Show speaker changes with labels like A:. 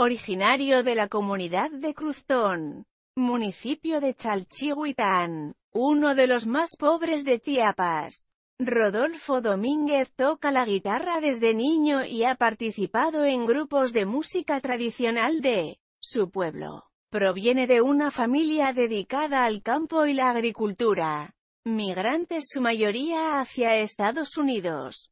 A: originario de la comunidad de Cruzón, municipio de Chalchihuitán, uno de los más pobres de Chiapas. Rodolfo Domínguez toca la guitarra desde niño y ha participado en grupos de música tradicional de su pueblo. Proviene de una familia dedicada al campo y la agricultura, migrantes su mayoría hacia Estados Unidos.